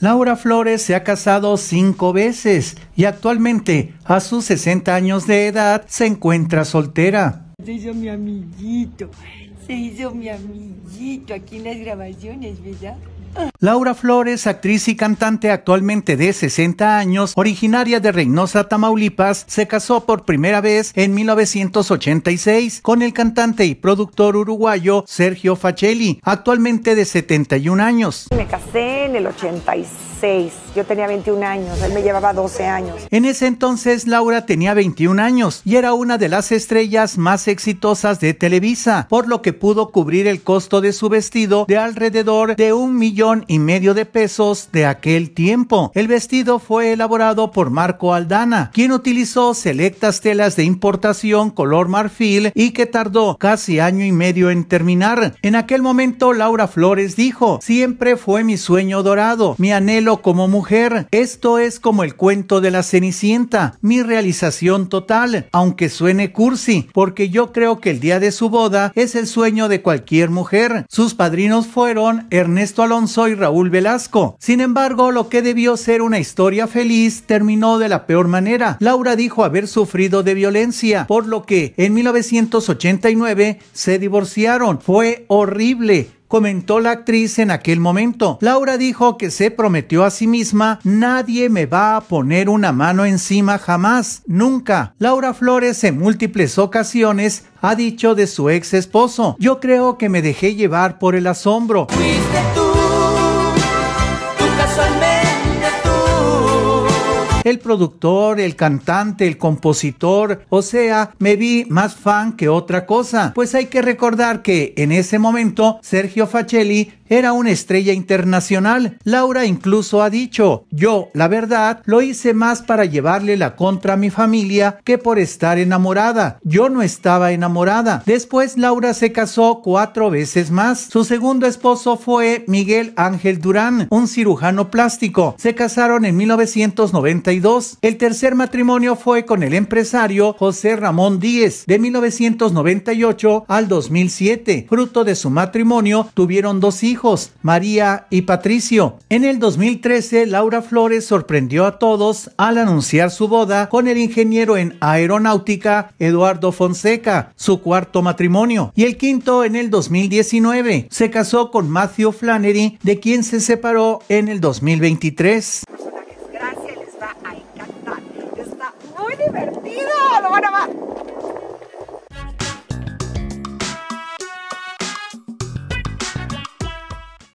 Laura Flores se ha casado cinco veces y actualmente, a sus 60 años de edad, se encuentra soltera. Se hizo mi amiguito, se hizo mi amiguito aquí en las grabaciones, ¿verdad? Laura Flores, actriz y cantante actualmente de 60 años, originaria de Reynosa, Tamaulipas, se casó por primera vez en 1986 con el cantante y productor uruguayo Sergio Facelli, actualmente de 71 años. Me casé en el 86 yo tenía 21 años, él me llevaba 12 años. En ese entonces Laura tenía 21 años y era una de las estrellas más exitosas de Televisa, por lo que pudo cubrir el costo de su vestido de alrededor de un millón y medio de pesos de aquel tiempo. El vestido fue elaborado por Marco Aldana, quien utilizó selectas telas de importación color marfil y que tardó casi año y medio en terminar. En aquel momento Laura Flores dijo, siempre fue mi sueño dorado, mi anhelo como mujer. Esto es como el cuento de la Cenicienta, mi realización total, aunque suene cursi, porque yo creo que el día de su boda es el sueño de cualquier mujer. Sus padrinos fueron Ernesto Alonso y Raúl Velasco. Sin embargo, lo que debió ser una historia feliz terminó de la peor manera. Laura dijo haber sufrido de violencia, por lo que en 1989 se divorciaron. Fue horrible comentó la actriz en aquel momento. Laura dijo que se prometió a sí misma, nadie me va a poner una mano encima jamás, nunca. Laura Flores en múltiples ocasiones ha dicho de su ex esposo, yo creo que me dejé llevar por el asombro. ¿Fuiste tú? el productor, el cantante, el compositor, o sea, me vi más fan que otra cosa. Pues hay que recordar que en ese momento Sergio Facelli era una estrella internacional. Laura incluso ha dicho, yo, la verdad, lo hice más para llevarle la contra a mi familia que por estar enamorada. Yo no estaba enamorada. Después Laura se casó cuatro veces más. Su segundo esposo fue Miguel Ángel Durán, un cirujano plástico. Se casaron en 1990 el tercer matrimonio fue con el empresario José Ramón Díez de 1998 al 2007. Fruto de su matrimonio tuvieron dos hijos, María y Patricio. En el 2013, Laura Flores sorprendió a todos al anunciar su boda con el ingeniero en aeronáutica Eduardo Fonseca, su cuarto matrimonio, y el quinto en el 2019. Se casó con Matthew Flannery, de quien se separó en el 2023.